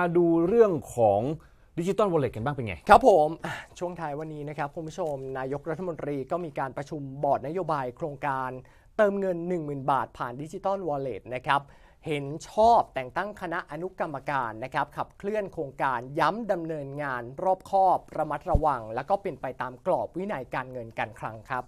มาดูเรื่องของดิจิตอลวอลเล็ตกันบ้างเป็นไง ครับผม ช่วงท้ายวันนี้นะครับคุณผู้ชม นายกรัฐมนตรีก็มีการประชุมบอร์ดนโยบายโครงการเติมเงิน 10,000 บาท ผ่านดิจิตอลวอลเล็ตนะครับเห็นชอบแต่งตั้งคณะอนุกรรมการนะครับขับเคลื่อนโครงการย้ำดำเนินงาน รอบคอบ ระมัดระวัง และก็เป็นไปตามกรอบวินัยการเงินการคลังครับ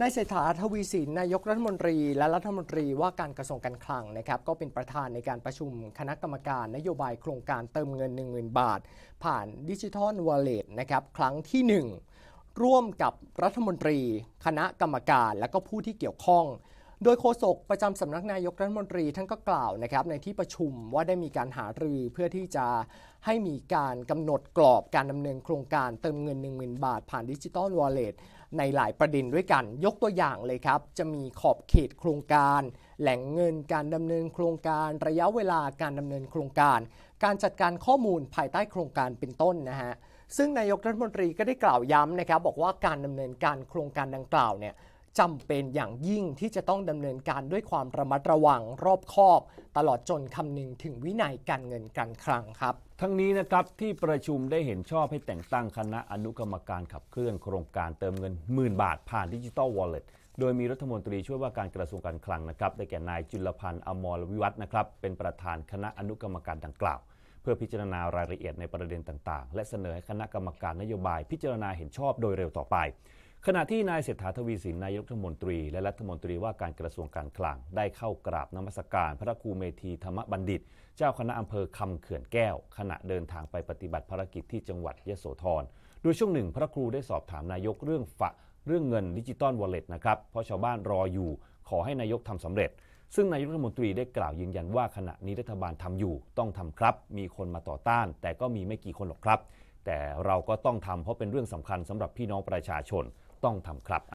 นายเศรษฐาทวีสินนายกรัฐมนตรีและรัฐมนตรีว่าการกระทรวงการคลังนะครับก็เป็นประธานในการประชุม คณะกรรมการนโยบายโครงการเติมเงิน 1 0,000 บาท ผ่านดิจิทัลวอลเล็ตนะครับครั้งที่ 1 ร่วมกับรัฐมนตรี คณะกรรมการและก็ผู้ที่เกี่ยวข้อง โดยโฆษกประจำสำนักนายกรัฐมนตรีท่านก็กล่าวนะครับในที่ประชุมว่าได้มีการหารือเพื่อที่จะให้มีการกำหนดกรอบการดำเนินโครงการเติมเงิน 1 0,000 บาท ผ่านดิจิทัลวอลเล็ตในหลายประเด็นด้วยกัน ยกตัวอย่างเลยครับ จะมีขอบเขตโครงการ แหล่งเงินการดำเนินโครงการ ระยะเวลาการดำเนินโครงการ การจัดการข้อมูลภายใต้โครงการเป็นต้นนะฮะ ซึ่งนายกรัฐมนตรีก็ได้กล่าวย้ำนะครับ บอกว่าการดำเนินการโครงการดังกล่าวเนี่ยจำเป็นอย่างยิ่งที่จะต้องดำเนินการด้วยความระมัดระวังรอบคอบตลอดจนคำนึงถึงวินัยการเงินการคลังครับ ทั้งนี้นะครับที่ประชุมได้เห็นชอบให้แต่งตั้งคณะอนุกรรมการขับเคลื่อนโครงการเติมเงินหมื่นบาทผ่านดิจิตอลวอลเล็ตโดยมีรัฐมนตรีช่วยว่าการกระทรวงการคลังนะครับ ได้แก่นายจุลพันธ์ อมรวิวัฒนะครับเป็นประธานคณะอนุกรรมการดังกล่าวเพื่อพิจารณารายละเอียดในประเด็นต่างๆ และเสนอให้คณะกรรมการนโยบายพิจารณาเห็นชอบโดยเร็วต่อไปขณะที่นายเศรษฐาทวีสินนายกรัฐมนตรีและรัฐมนตรีว่าการกระทรวงการคลัง ได้เข้ากราบนมัสการพระครูเมธีธรรมบัณฑิต เจ้าคณะอำเภอคำเขื่อนแก้ว ขณะเดินทางไปปฏิบัติภารกิจที่จังหวัดยโสธร โดยช่วงหนึ่งพระครูได้สอบถามนายกเรื่องฝะเรื่องเงินดิจิตอลวอลเล็ตนะครับเพราะชาวบ้านรออยู่ขอให้นายกทำสำเร็จ ซึ่งนายกรัฐมนตรีได้กล่าวยืนยันว่าขณะนี้รัฐบาลทำอยู่ต้องทำครับ มีคนมาต่อต้าน แต่ก็มีไม่กี่คนหรอกครับแต่เราก็ต้องทำเพราะเป็นเรื่องสำคัญสำหรับพี่น้องประชาชนต้องทำครับ